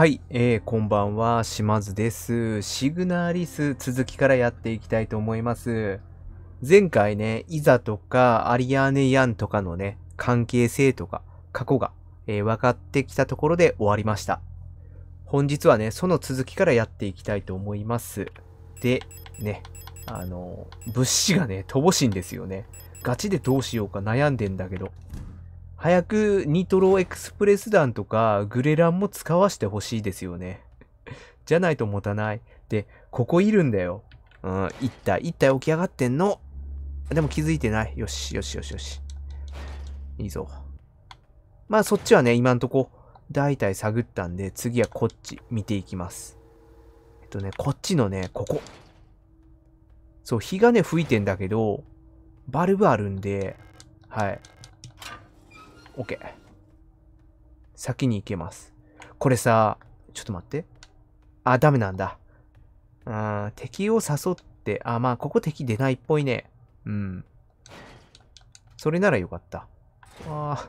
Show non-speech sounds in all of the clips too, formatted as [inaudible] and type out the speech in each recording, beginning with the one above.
はい、えー、こんばんは、島津です。シグナリス続きからやっていきたいと思います。前回ね、イザとかアリアーネ・ヤンとかのね、関係性とか過去が、えー、分かってきたところで終わりました。本日はね、その続きからやっていきたいと思います。で、ね、あの、物資がね、乏しいんですよね。ガチでどうしようか悩んでんだけど。早くニトロエクスプレス弾とかグレランも使わしてほしいですよね。[laughs] じゃないと持たない。で、ここいるんだよ。うん、1体、1体起き上がってんの。でも気づいてない。よし、よし、よし、よし。いいぞ。まあそっちはね、今んとこ、大体探ったんで、次はこっち見ていきます。えっとね、こっちのね、ここ。そう、火がね、吹いてんだけど、バルブあるんで、はい。OK。先に行けます。これさ、ちょっと待って。あ、ダメなんだ。うん、敵を誘って、あ、まあ、ここ敵出ないっぽいね。うん。それならよかった。ああ、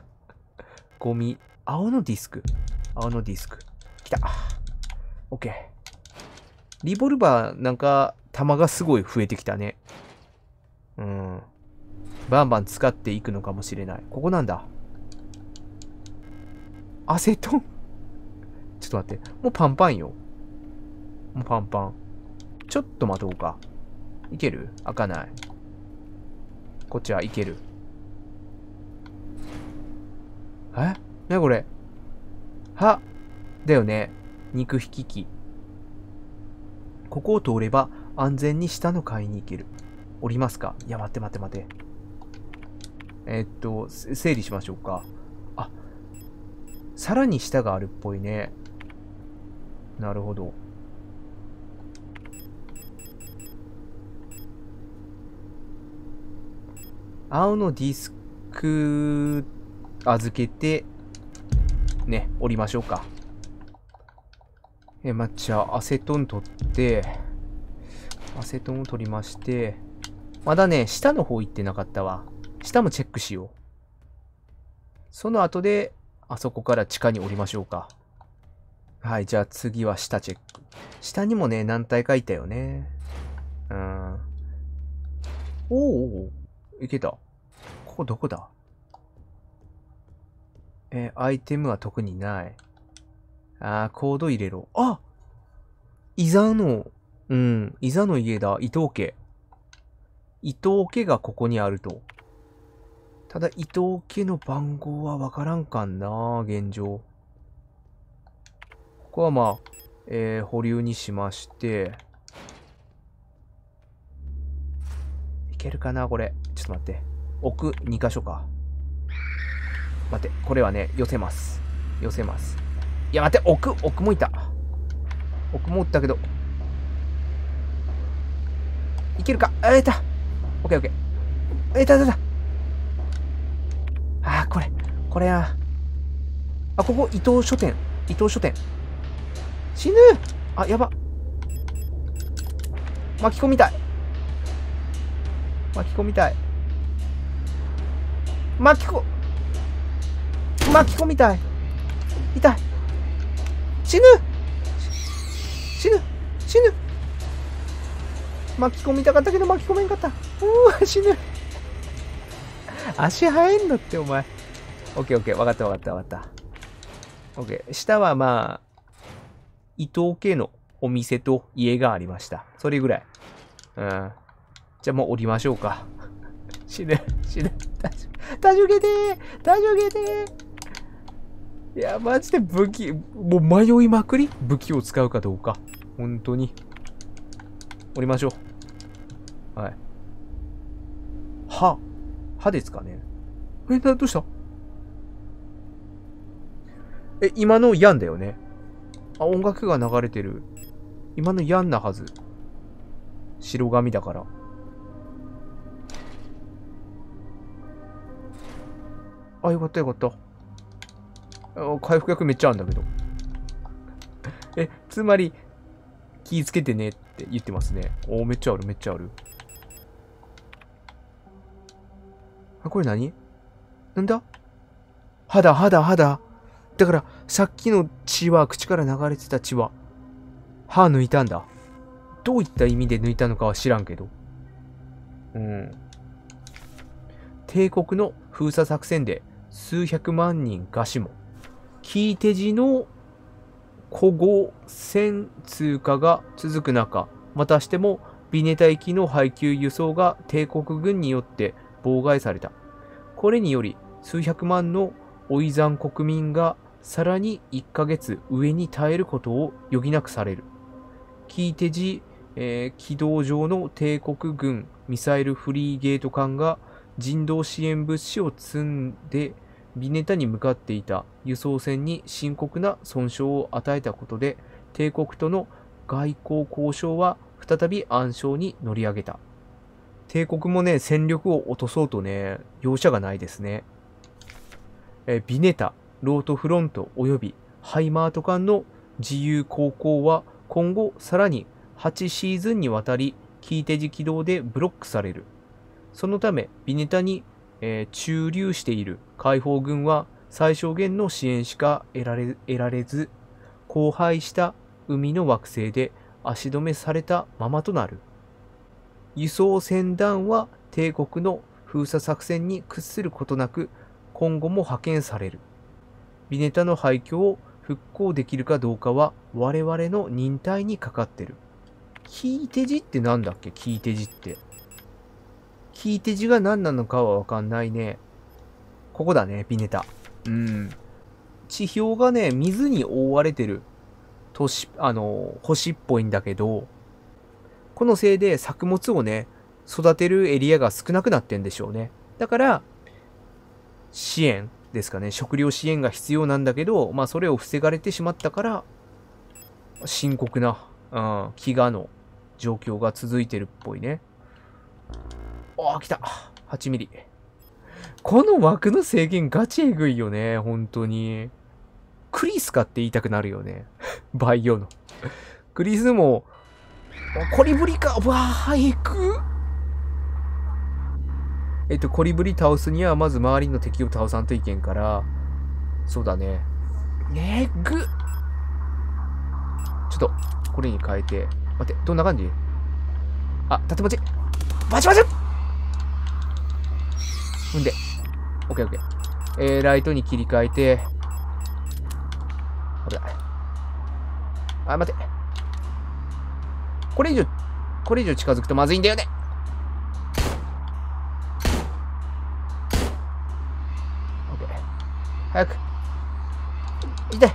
ゴミ。青のディスク。青のディスク。来た。OK。リボルバーなんか、弾がすごい増えてきたね。うん。バンバン使っていくのかもしれない。ここなんだ。アセトンちょっと待って。もうパンパンよ。もうパンパン。ちょっと待とうか。いける開かない。こっちはいける。えなにこれはだよね。肉引き機。ここを通れば安全に下の階に行ける。降りますかいや、待って待って待って。えー、っと、整理しましょうか。さらに下があるっぽいね。なるほど。青のディスク預けて、ね、降りましょうか。え、まあ、じゃあ、アセトン取って、アセトンを取りまして、まだね、下の方行ってなかったわ。下もチェックしよう。その後で、あそこから地下に降りましょうか。はい、じゃあ次は下チェック。下にもね、何体かいたよね。うん。おおいけた。ここどこだえー、アイテムは特にない。あー、コード入れろ。あイザの、うん、イザの家だ。伊藤家。伊藤家がここにあると。ただ、伊藤家の番号はわからんかんな、現状。ここはまあ、えー、保留にしまして、いけるかな、これ。ちょっと待って。奥2箇所か。待って、これはね、寄せます。寄せます。いや、待って、奥、奥もいた。奥もったけど。いけるかあ、えた。オッケーオッケー。えたたた。これや。あ、ここ、伊藤書店。伊藤書店。死ぬあ、やば。巻き込みたい。巻き込みたい。巻きこ、巻き込みたい。痛い。死ぬ死ぬ死ぬ巻き込みたかったけど巻き込めんかった。うわ、死ぬ。足生えんだって、お前。オッケーオッケー。分かった分かった分かった。オッケー。下はまあ、伊藤家のお店と家がありました。それぐらい。うん。じゃあもう降りましょうか。[laughs] 死ぬ、死ぬ。助けて助けていや、マジで武器、もう迷いまくり武器を使うかどうか。本当に。降りましょう。はい。歯。歯ですかねえ、な、どうしたえ、今のヤンだよね。あ、音楽が流れてる。今のヤンなはず。白髪だから。あ、よかったよかった。回復薬めっちゃあるんだけど。え、つまり、気ぃつけてねって言ってますね。おお、めっちゃある、めっちゃある。あ、これ何なんだ肌、肌、肌。だから、さっきの血は、口から流れてた血は、歯抜いたんだ。どういった意味で抜いたのかは知らんけど。うん。帝国の封鎖作戦で数百万人餓死も、キーテジの古豪戦通過が続く中、またしてもビネタ行きの配給輸送が帝国軍によって妨害された。これにより数百万のオイザン国民がさらに1ヶ月上に耐えることを余儀なくされる。キーテジ、えー、軌道上の帝国軍ミサイルフリーゲート艦が人道支援物資を積んでビネタに向かっていた輸送船に深刻な損傷を与えたことで帝国との外交交渉は再び暗礁に乗り上げた。帝国もね、戦力を落とそうとね、容赦がないですね。えビネタロートフロント及びハイマート間の自由航行は今後さらに8シーズンにわたりキーテジ軌道でブロックされる。そのためビネタに、えー、駐留している解放軍は最小限の支援しか得られ得られず、荒廃した海の惑星で足止めされたままとなる。輸送船団は帝国の封鎖作戦に屈することなく今後も派遣される。ビネタの廃墟を復興できるかどうかは我々の忍耐にかかってる。聞いて字ってなんだっけ聞いて字って。聞いて字が何なのかはわかんないね。ここだね、ビネタ。うん。地表がね、水に覆われてる。都市、あの、星っぽいんだけど、このせいで作物をね、育てるエリアが少なくなってんでしょうね。だから、支援、ですかね、食料支援が必要なんだけど、まあそれを防がれてしまったから、深刻な、うん、飢餓の状況が続いてるっぽいね。ああ、来た !8 ミリ。この枠の制限ガチえぐいよね、本当に。クリスかって言いたくなるよね。バイオの。クリスも、コリブリかわー、行くえっと、コリブリ倒すには、まず周りの敵を倒さんといけんから、そうだね。ねえ、ぐちょっと、これに変えて。待って、どんな感じあ、縦持ちバチバチ踏んで。オッケーオッケー。えー、ライトに切り替えて。危ない。あ、待って。これ以上、これ以上近づくとまずいんだよね。早く。いて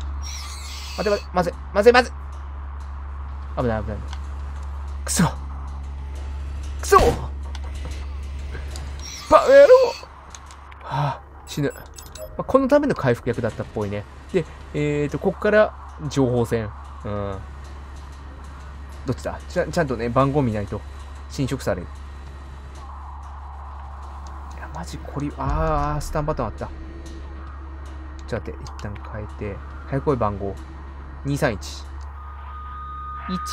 待て待て、まずい、まずい、まずい。危ない、危ない。くそくそバカ野郎はあ、死ぬ。まあ、このための回復役だったっぽいね。で、えー、と、こっから情報戦。うん。どっちだちゃちゃんとね、番号見ないと侵食される。いや、マジこれ、あー、スタンバトンあった。ちょっと待って、一旦変えて、早来い番号。231。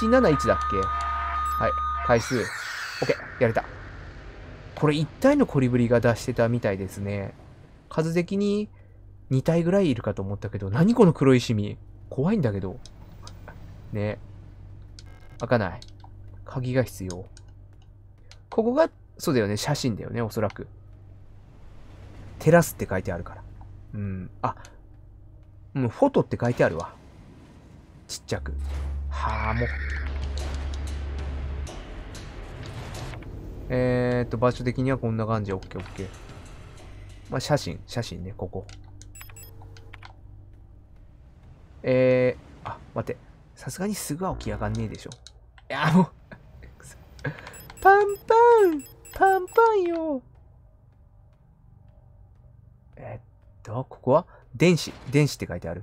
171だっけはい。回数。OK。やれた。これ1体のコリブリが出してたみたいですね。数的に2体ぐらいいるかと思ったけど、何この黒いシミ。怖いんだけど。ね。開かない。鍵が必要。ここが、そうだよね。写真だよね。おそらく。テラスって書いてあるから。うん。あ、もうフォトって書いてあるわ。ちっちゃく。はあ、もう。えー、っと、場所的にはこんな感じ。オッケーオッケー。まあ、写真、写真ね、ここ。えー、あ、待って。さすがにすぐは起き上がんねえでしょ。いや、もう [laughs] パンパンパンパンよえっと、ここは電子。電子って書いてある。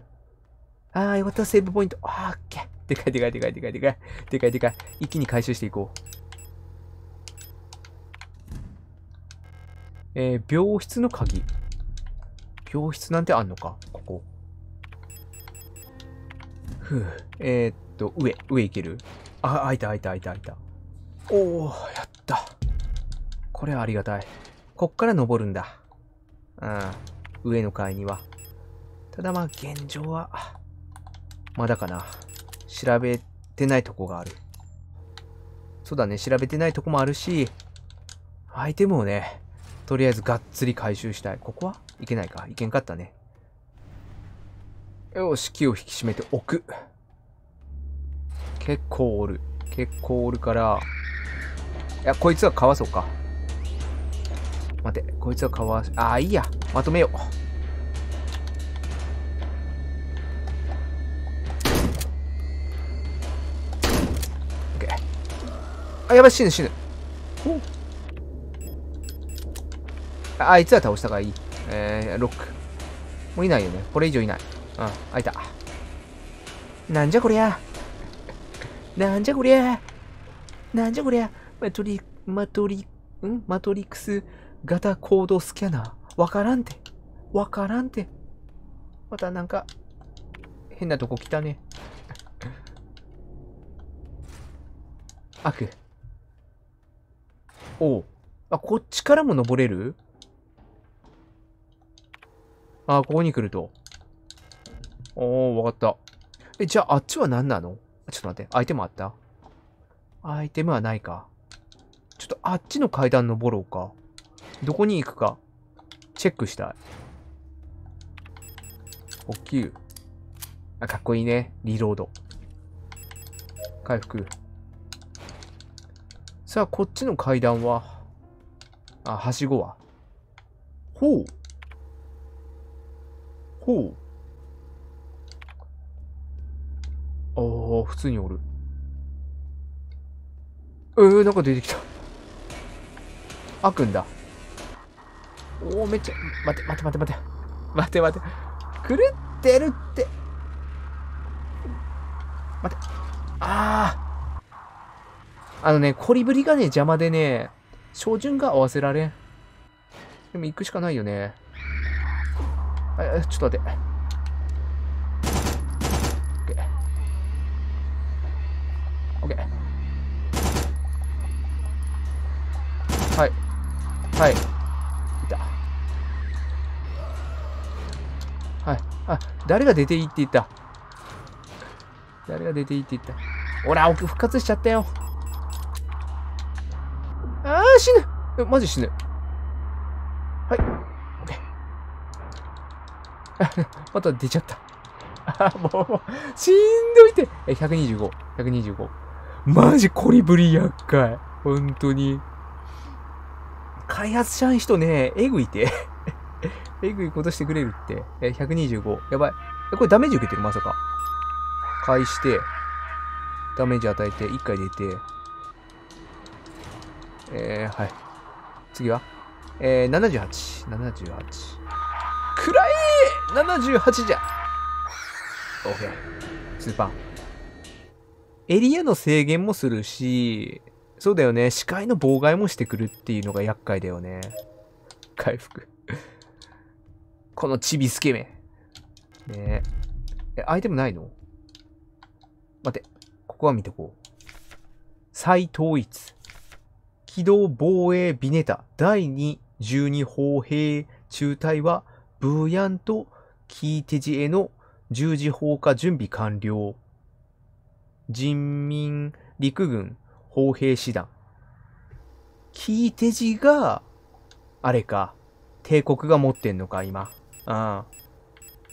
あー、よかった。セーブポイント。あー、オッケー。でかいでかいでかいでかいでかい。でかいでかい。一気に回収していこう。えー、病室の鍵。病室なんてあんのかここ。ふぅ。えー、っと、上、上行けるあ、開いた開いた開いた開いた。おー、やった。これはありがたい。こっから登るんだ。うん。上の階には。ただまあ現状は、まだかな。調べてないとこがある。そうだね、調べてないとこもあるし、アイテムをね、とりあえずがっつり回収したい。ここはいけないか。いけんかったね。よし、木を引き締めておく。結構おる。結構おるから。いや、こいつはかわそうか。待て、こいつはかわああ、いいや。まとめよう。あ、やばい、死ぬ、死ぬ。あ、あいつは倒したからいい。えー、ロック。もういないよね。これ以上いない。うん、あいた。なんじゃこりゃ。なんじゃこりゃ。なんじゃこりゃ。マトリ、マトリ、んマトリックス型コードスキャナー。わからんて。わからんて。またなんか、変なとこ来たね。悪。おう。あ、こっちからも登れるあ、ここに来ると。おー、わかった。え、じゃあ、あっちは何なのちょっと待って、アイテムあったアイテムはないか。ちょっとあっちの階段登ろうか。どこに行くか、チェックしたい。補給。あ、かっこいいね。リロード。回復。さあ、こっちの階段はあ、はしごはほう。ほう。ああ、普通におる。えー、なんか出てきた。あくんだ。おお、めっちゃ、待て、待て、待て、待て。待て、待て。狂ってるって。待て。ああ。あのね、コリブリがね、邪魔でね、照準が合わせられん。でも行くしかないよね。あ、ちょっと待って。オッケー。はい。はい。いた。はい。あ、誰が出ていいって言った誰が出ていいって言った。ほら、復活しちゃったよ。死ぬ。え、マジ死ぬ。はい。OK。[laughs] また出ちゃった。あ、もう、しんどいって。え、125。125。マジコリブリ厄介。本当に。開発者の人ね、えぐいて。え [laughs] ぐいことしてくれるって。え、125。やばい。え、これダメージ受けてるまさか。返して、ダメージ与えて、1回出て、えー、はい。次はえー、78。78。暗い !78 じゃ !OK。スーパー。エリアの制限もするし、そうだよね。視界の妨害もしてくるっていうのが厄介だよね。回復このチビスケメン。ねえ。え、アイテムないの待って。ここは見とこう。再統一。軌道防衛ビネタ第2 12砲兵中隊はブーヤンとキーテジへの十字砲火準備完了。人民陸軍砲兵師団。キーテジが、あれか、帝国が持ってんのか、今。う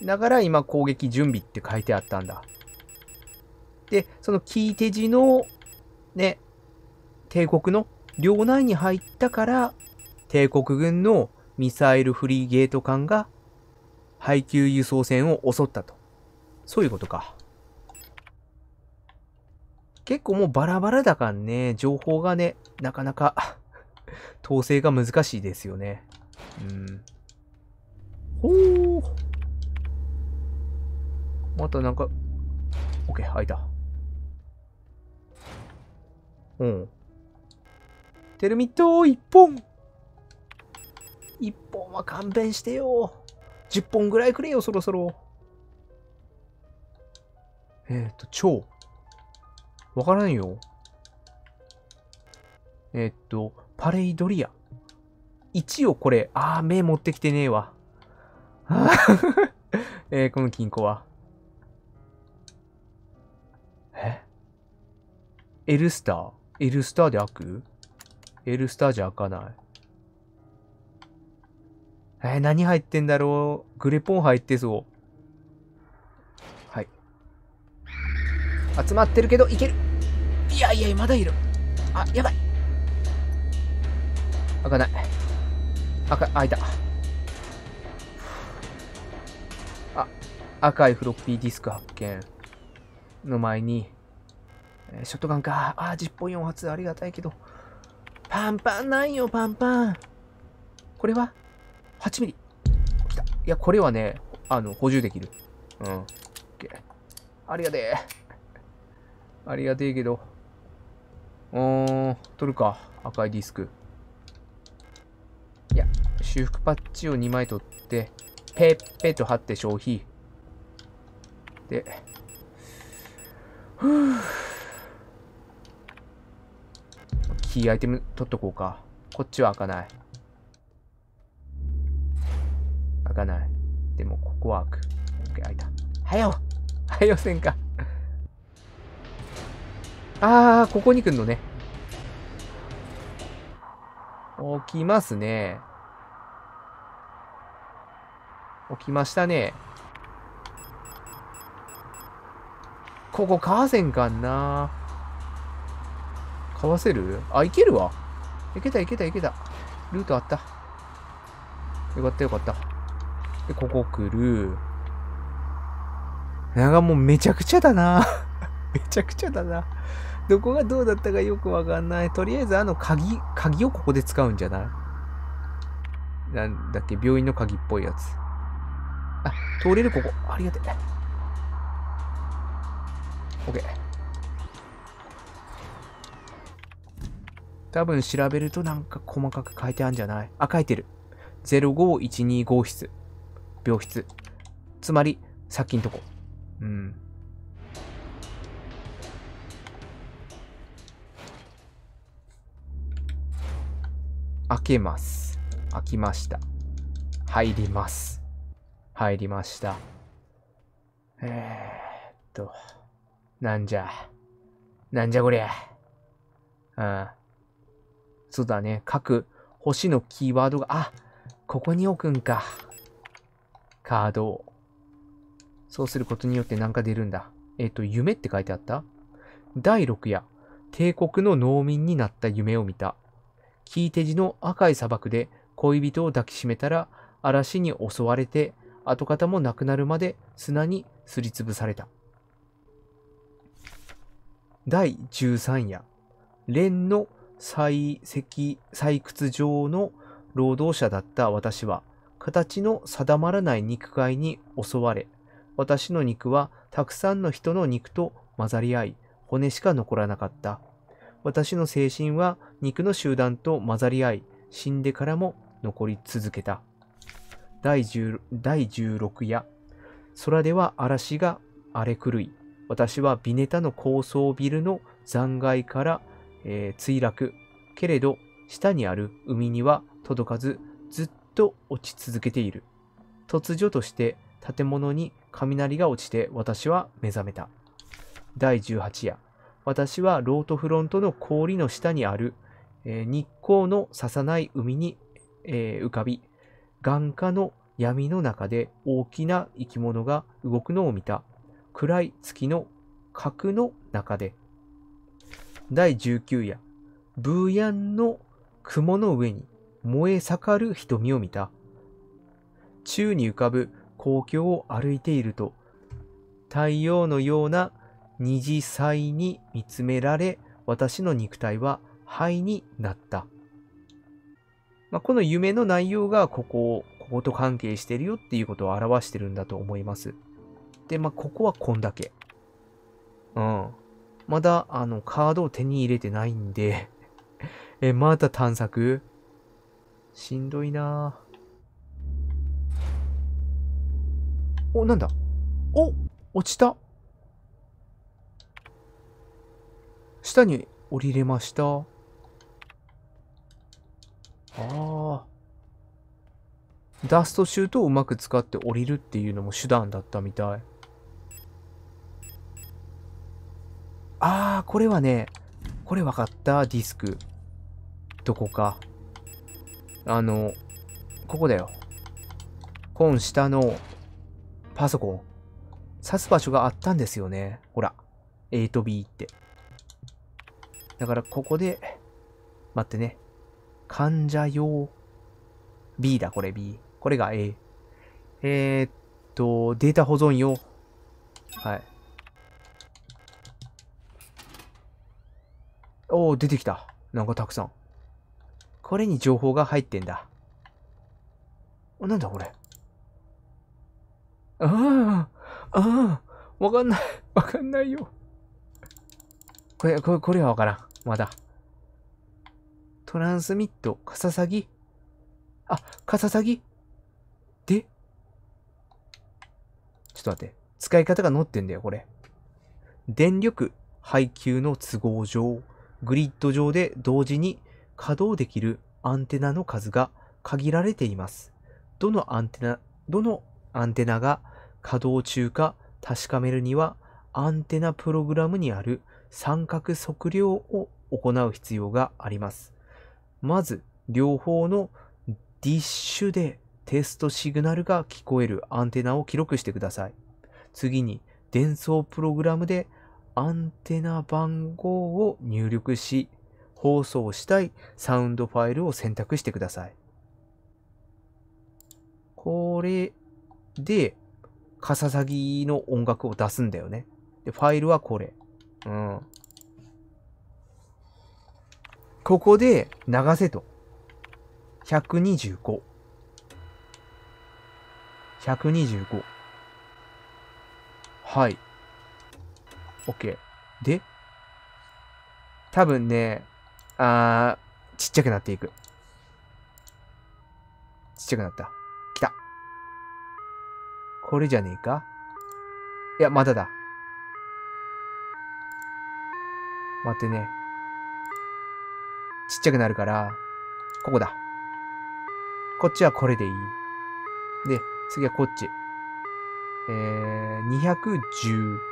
ん。だから今攻撃準備って書いてあったんだ。で、そのキーテジの、ね、帝国の領内に入ったから、帝国軍のミサイルフリーゲート艦が配給輸送船を襲ったと。そういうことか。結構もうバラバラだからね、情報がね、なかなか [laughs] 統制が難しいですよね。うん。ほー。またなんか、OK、開いた。うん。テルミット1本 !1 本は勘弁してよ。10本ぐらいくれよ、そろそろ。えっ、ー、と、超。わからんよ。えっ、ー、と、パレイドリア。1をこれ、ああ、目持ってきてねえわ。[laughs] えー、この金庫は。えエルスターエルスターで開くエルスターじゃ開かない。えー、何入ってんだろう。グレポン入ってそう。はい。集まってるけど、いける。いやいや、まだいる。あ、やばい。開かない。開か、開いた。あ、赤いフロッピーディスク発見。の前に、えショットガンか。あ、10本4発ありがたいけど。パンパンないよ、パンパン。これは ?8 ミリ。た。いや、これはね、あの、補充できる。うん。OK。ありがてえ。ありがてえけど。うーん、取るか。赤いディスク。いや、修復パッチを2枚取って、ペッペと貼って消費。で、ふぅ。キーアイテム取っとこうか。こっちは開かない。開かない。でも、ここは開く。OK、開いた。はよはよせんか。あー、ここに来んのね。起きますね。起きましたね。ここ、川せんかんな。かわせるあ、いけるわ。いけたいけたいけた。ルートあった。よかったよかった。で、ここ来る。なんかもうめちゃくちゃだな。[laughs] めちゃくちゃだな。どこがどうだったかよくわかんない。とりあえずあの鍵、鍵をここで使うんじゃないなんだっけ、病院の鍵っぽいやつ。あ、通れるここ。ありがてえ。OK。多分調べるとなんか細かく書いてあるんじゃないあ、書いてる。05125室。病室。つまり、さっきんとこ。うん。開けます。開きました。入ります。入りました。えー、っと、なんじゃ。なんじゃこりゃ。うん。そうだね、各星のキーワードが、あ、ここに置くんか。カードを。そうすることによって何か出るんだ。えっ、ー、と、夢って書いてあった第6夜、帝国の農民になった夢を見た。キーテジの赤い砂漠で恋人を抱きしめたら、嵐に襲われて、跡形もなくなるまで砂にすりつぶされた。第13夜、蓮の採石、採掘場の労働者だった私は、形の定まらない肉塊に襲われ、私の肉はたくさんの人の肉と混ざり合い、骨しか残らなかった。私の精神は肉の集団と混ざり合い、死んでからも残り続けた。第 ,10 第16夜、空では嵐が荒れ狂い、私はビネタの高層ビルの残骸からえー、墜落。けれど、下にある海には届かず、ずっと落ち続けている。突如として建物に雷が落ちて私は目覚めた。第18夜。私はロートフロントの氷の下にある、えー、日光のささない海に、えー、浮かび、眼下の闇の中で大きな生き物が動くのを見た。暗い月の核の中で第19夜、ブーヤンの雲の上に燃え盛る瞳を見た。宙に浮かぶ皇居を歩いていると、太陽のような二次祭に見つめられ、私の肉体は灰になった。まあ、この夢の内容がここを、ここと関係してるよっていうことを表してるんだと思います。で、まあ、ここはこんだけ。うん。まだ、あの、カードを手に入れてないんで [laughs] え、また探索しんどいなお、なんだお落ちた下に降りれました。ああ。ダストシュートをうまく使って降りるっていうのも手段だったみたい。あー、これはね、これ分かった、ディスク。どこか。あの、ここだよ。ン下のパソコン。刺す場所があったんですよね。ほら。A と B って。だからここで、待ってね。患者用 B だ、これ B。これが A。えー、っと、データ保存用。はい。おお、出てきた。なんかたくさん。これに情報が入ってんだ。あ、なんだこれ。ああ、ああ、わかんない。[laughs] わかんないよ。これ、これ、これはわからん。まだ。トランスミット、カササギ。あ、カササギ。でちょっと待って。使い方が載ってんだよ、これ。電力配給の都合上。グリッド上で同時に稼働できるアンテナの数が限られています。どのアンテナ、どのアンテナが稼働中か確かめるには、アンテナプログラムにある三角測量を行う必要があります。まず、両方のディッシュでテストシグナルが聞こえるアンテナを記録してください。次に、伝送プログラムでアンテナ番号を入力し、放送したいサウンドファイルを選択してください。これで、カササギの音楽を出すんだよね。で、ファイルはこれ。うん。ここで流せと。125。125。はい。OK。で、多分ね、あー、ちっちゃくなっていく。ちっちゃくなった。来た。これじゃねえかいや、まだだ。待ってね。ちっちゃくなるから、ここだ。こっちはこれでいい。で、次はこっち。えー、210。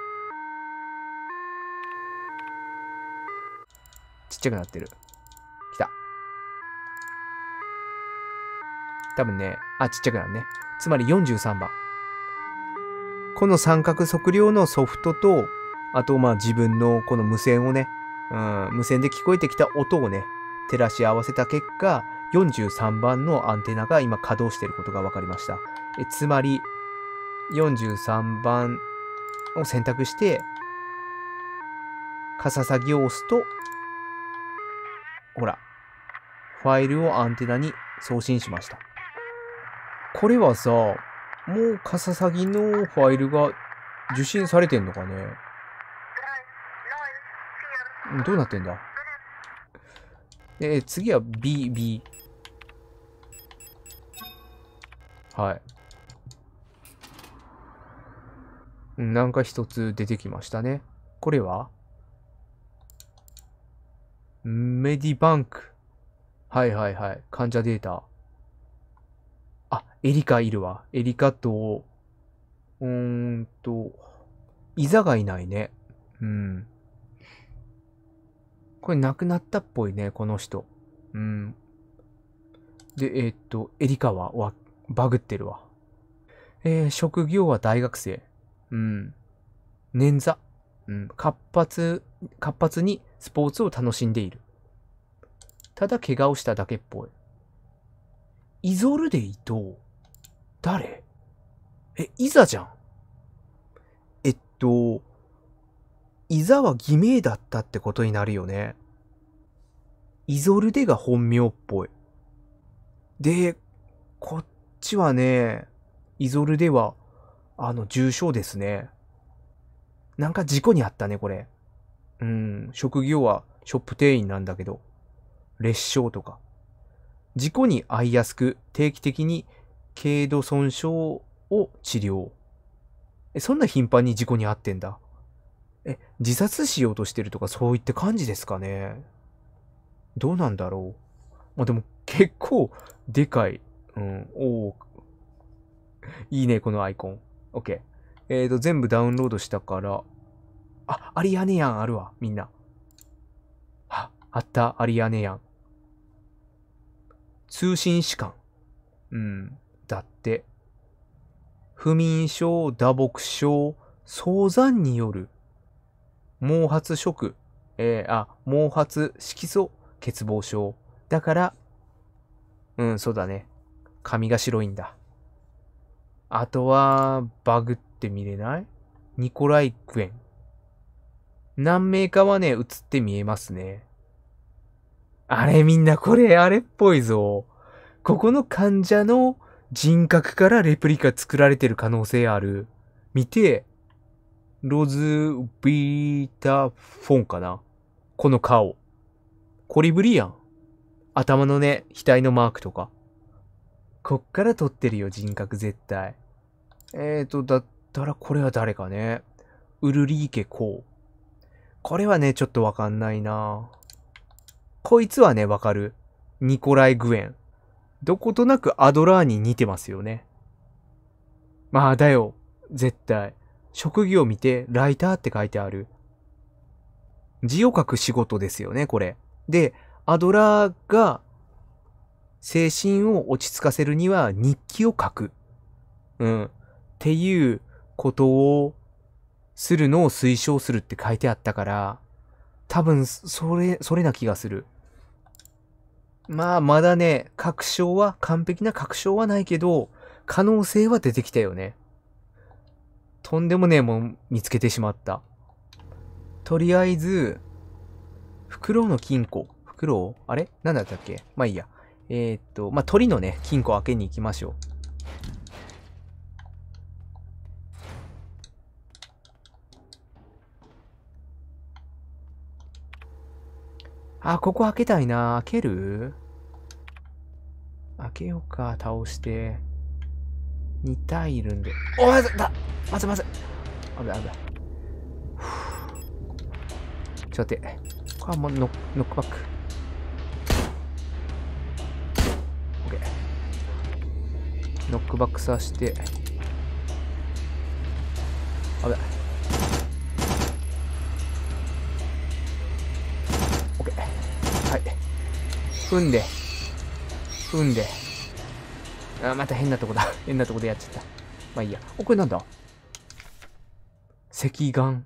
ちゃくなってる。来た。多分ね、あ、ちっちゃくなるね。つまり43番。この三角測量のソフトと、あとまあ自分のこの無線をね、うん、無線で聞こえてきた音をね、照らし合わせた結果、43番のアンテナが今稼働していることが分かりました。えつまり、43番を選択して、カササギを押すと、ほら、ファイルをアンテナに送信しました。これはさ、もうカササギのファイルが受信されてんのかねどうなってんだえ、次は B、B。はい。なんか一つ出てきましたね。これはメディバンク。はいはいはい。患者データ。あ、エリカいるわ。エリカと、うーんと、イザがいないね。うん。これ亡くなったっぽいね、この人。うん。で、えー、っと、エリカは、わ、バグってるわ。えー、職業は大学生。うん。捻挫。うん。活発、活発にスポーツを楽しんでいる。ただ怪我をしただけっぽい。イゾルデ伊藤誰え、イザじゃん。えっと、イザは偽名だったってことになるよね。イゾルデが本名っぽい。で、こっちはね、イゾルデは、あの、重傷ですね。なんか事故にあったね、これ。うん、職業はショップ店員なんだけど、列傷とか、事故に遭いやすく定期的に軽度損傷を治療。え、そんな頻繁に事故に遭ってんだ。え、自殺しようとしてるとかそういった感じですかね。どうなんだろう。まあ、でも結構でかい。うん、おお。いいね、このアイコン。OK。えっ、ー、と、全部ダウンロードしたから、あ、アリアネヤンあるわ、みんな。あ、あった、アリアネヤン。通信士官。うん、だって。不眠症、打撲症、早産による、毛髪色、えー、あ、毛髪色素欠乏症。だから、うん、そうだね。髪が白いんだ。あとは、バグって見れないニコライクエン。何名かはね、映って見えますね。あれみんなこれあれっぽいぞ。ここの患者の人格からレプリカ作られてる可能性ある。見て、ロズ・ビータ・フォンかな。この顔。コリブリやん。頭のね、額のマークとか。こっから撮ってるよ、人格絶対。えーと、だったらこれは誰かね。ウルリーケ・コウ。これはね、ちょっとわかんないなこいつはね、わかる。ニコライ・グエン。どことなくアドラーに似てますよね。まあだよ、絶対。職業見て、ライターって書いてある。字を書く仕事ですよね、これ。で、アドラーが精神を落ち着かせるには日記を書く。うん。っていうことをするのを推奨するって書いてあったから、多分、それ、それな気がする。まあ、まだね、確証は、完璧な確証はないけど、可能性は出てきたよね。とんでもねえもん見つけてしまった。とりあえず、フクロウの金庫。フクロウあれ何だったっけまあいいや。えー、っと、まあ、鳥のね、金庫開けに行きましょう。あ、ここ開けたいな。開ける開けようか。倒して。2体いるんで。おまずだまずまず危ない危ない。ちょっと待って。これはもうノックバック。オッケー。ノックバックさして。危ない。踏んで、踏んで。あ、また変なとこだ。[laughs] 変なとこでやっちゃった。まあいいや。お、これなんだ石岩。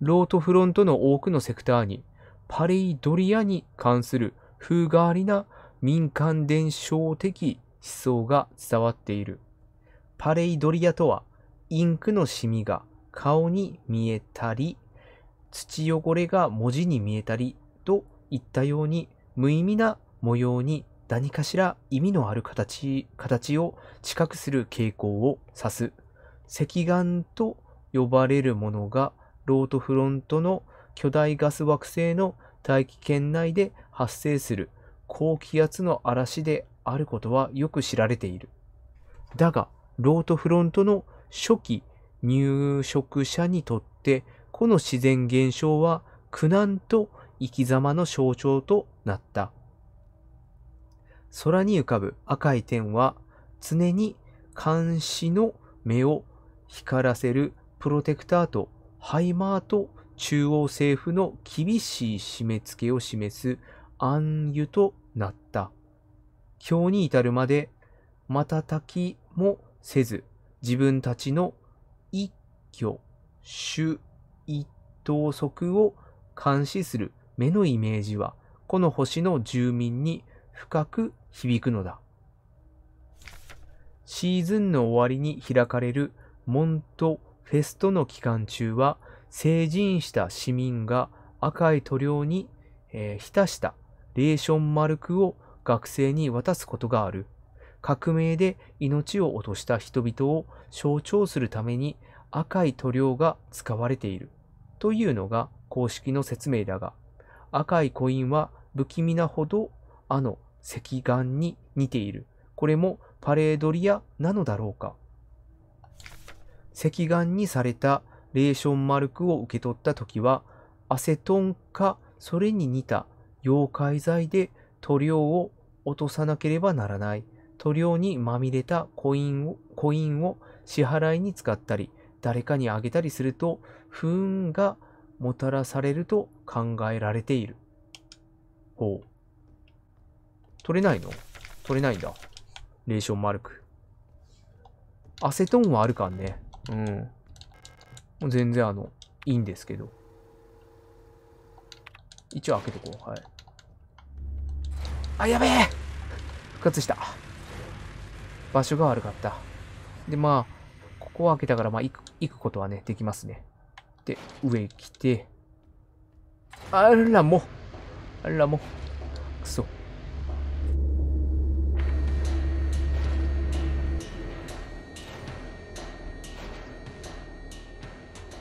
ロートフロントの多くのセクターに、パレイドリアに関する風変わりな民間伝承的思想が伝わっている。パレイドリアとは、インクのシミが顔に見えたり、土汚れが文字に見えたりといったように無意味な模様に何かしら意味のある形形を近くする傾向を指す石岩と呼ばれるものがロートフロントの巨大ガス惑星の大気圏内で発生する高気圧の嵐であることはよく知られている。だが、ロートフロントの初期入植者にとって、この自然現象は苦難と生き様の象徴となった。空に浮かぶ赤い点は常に監視の目を光らせるプロテクターとハイマーと中央政府の厳しい締め付けを示す暗湯となった。今日に至るまで瞬きもせず自分たちの一挙手一投足を監視する目のイメージはこの星の住民に深く響くのだ。シーズンの終わりに開かれるモントフェストの期間中は成人した市民が赤い塗料に、えー、浸したレーションマルクを学生に渡すことがある。革命で命を落とした人々を象徴するために赤い塗料が使われているというのが公式の説明だが、赤いコインは不気味なほどあの石岩に似ている。これもパレードリアなのだろうか。石岩にされたレーションマルクを受け取った時は、アセトンかそれに似た溶解剤で塗料を落とさなければならない。塗料にまみれたコインをコインを支払いに使ったり、誰かにあげたりすると、不運がもたらされると考えられている。ほう。取れないの取れないんだ。レーションマルク。アセトンはあるかんね。うん。もう全然あの、いいんですけど。一応開けとこう。はい。あ、やべえ復活した。場所が悪かった。で、まあ、ここを開けたから、まあ、行く、行くことはね、できますね。上来て、あらも、あらも、くそ。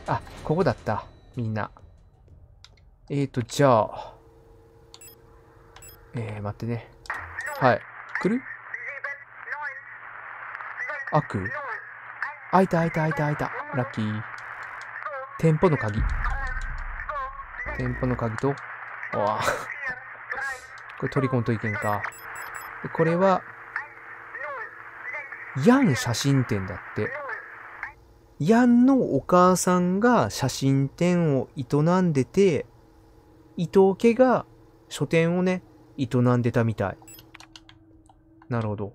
あ、ここだった。みんな。えーと、じゃあ。えー、待ってね。はい。来る開く開いた開いた開いた開いた。ラッキー。店舗の鍵。店舗の鍵と、あこれ取り込むといけんか。これは、ヤン写真展だって。ヤンのお母さんが写真展を営んでて、伊藤家が書店をね、営んでたみたい。なるほど。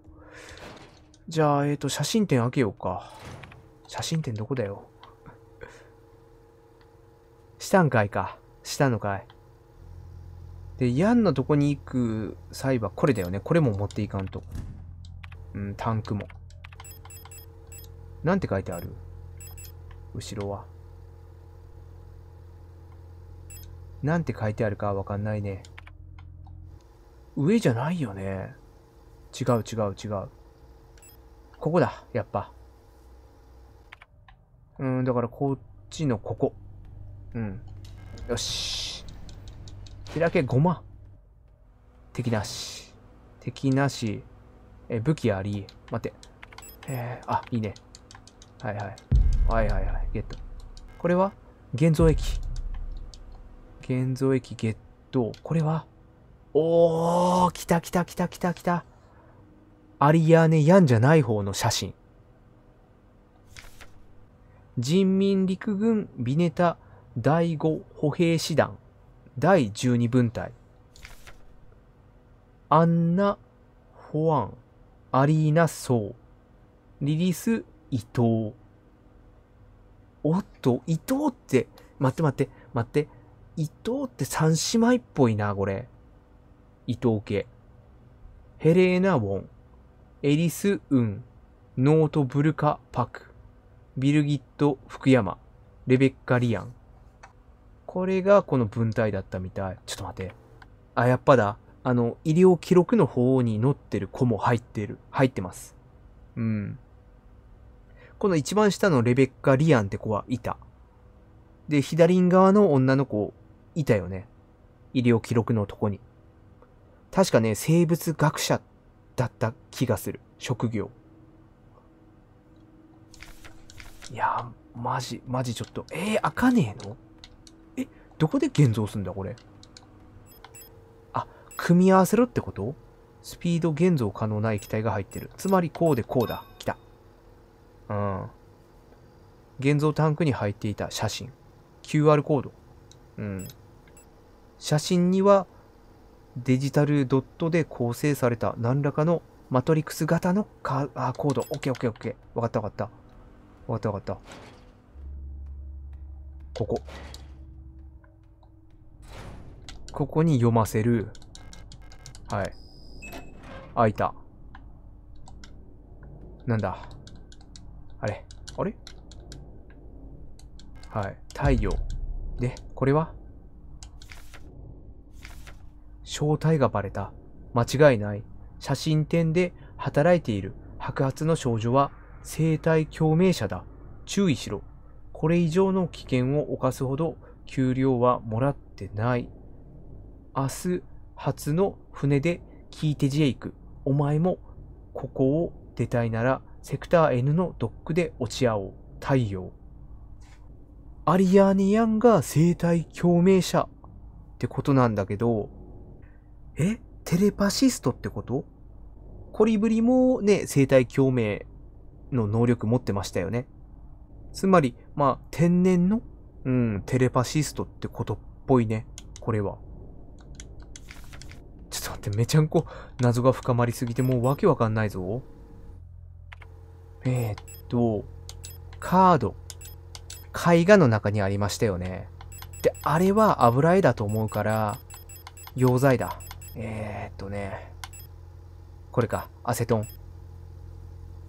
じゃあ、えっ、ー、と、写真展開けようか。写真展どこだよ。したんかいか。したのかい。で、ヤンのとこに行く際はこれだよね。これも持っていかんと。うん、タンクも。なんて書いてある後ろは。なんて書いてあるかわかんないね。上じゃないよね。違う違う違う。ここだ、やっぱ。うん、だからこっちのここ。うんよし開けごま敵なし敵なしえ武器あり待ってえー、あいいねはいはいはいはいはいゲットこれは現像液現像液ゲットこれはおー来た来た来た来た来たアリアーネ・ヤンじゃない方の写真人民陸軍ビネタ第5歩兵師団第12分隊アンナ・ホアン・アリーナ・ソウリリス・伊藤おっと、伊藤って、待って待って、待って、伊藤って三姉妹っぽいな、これ。伊藤家。ヘレーナ・ウォン、エリス・ウン、ノート・ブルカ・パク、ビルギット・福山、レベッカ・リアン、これがこの文体だったみたい。ちょっと待って。あ、やっぱだ。あの、医療記録の方に載ってる子も入ってる。入ってます。うん。この一番下のレベッカ・リアンって子はいた。で、左側の女の子、いたよね。医療記録のとこに。確かね、生物学者だった気がする。職業。いやマジ、マジちょっと。えー、開かねえのどこで現像すんだ、これ。あ、組み合わせろってことスピード現像可能な液体が入ってる。つまり、こうでこうだ。来た。うん。現像タンクに入っていた写真。QR コード。うん。写真には、デジタルドットで構成された何らかのマトリクス型のカーコード。OKOKOK。わかったわかった。わかったわかった。ここ。ここに読ませる。はい。開いた。なんだ。あれあれはい。太陽。で、これは正体がバレた。間違いない。写真展で働いている白髪の少女は生体共鳴者だ。注意しろ。これ以上の危険を冒すほど給料はもらってない。明日初の船で聞いてジェイク、お前もここを出たいならセクター N のドックで落ち合おう。太陽。アリアーニアンが生体共鳴者ってことなんだけど、えテレパシストってことコリブリもね、生体共鳴の能力持ってましたよね。つまり、まあ、天然の、うん、テレパシストってことっぽいね。これは。ってめちゃんこ謎が深まりすぎてもうわけわかんないぞ。えー、っと、カード。絵画の中にありましたよね。で、あれは油絵だと思うから、溶剤だ。えー、っとね、これか、アセトン。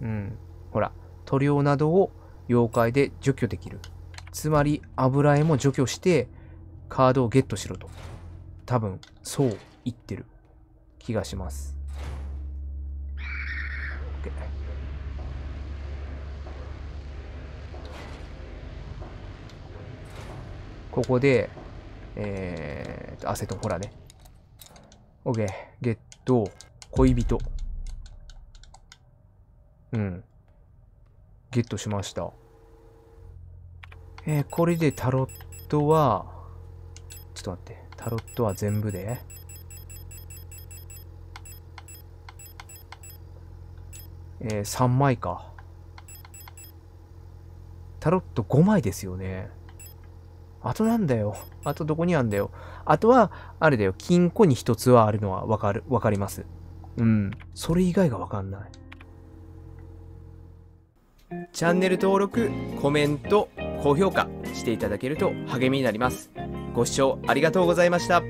うん、ほら、塗料などを妖怪で除去できる。つまり、油絵も除去して、カードをゲットしろと。多分、そう言ってる。気がします。OK ここで、えー、アセトン、ほらね。OK。ゲット、恋人。うん。ゲットしました。えー、これでタロットは、ちょっと待って。タロットは全部で、えー、3枚か。タロット5枚ですよね。あとなんだよ。あとどこにあんだよ。あとは、あれだよ。金庫に1つはあるのはわかる、わかります。うん。それ以外がわかんない。チャンネル登録、コメント、高評価していただけると励みになります。ご視聴ありがとうございました。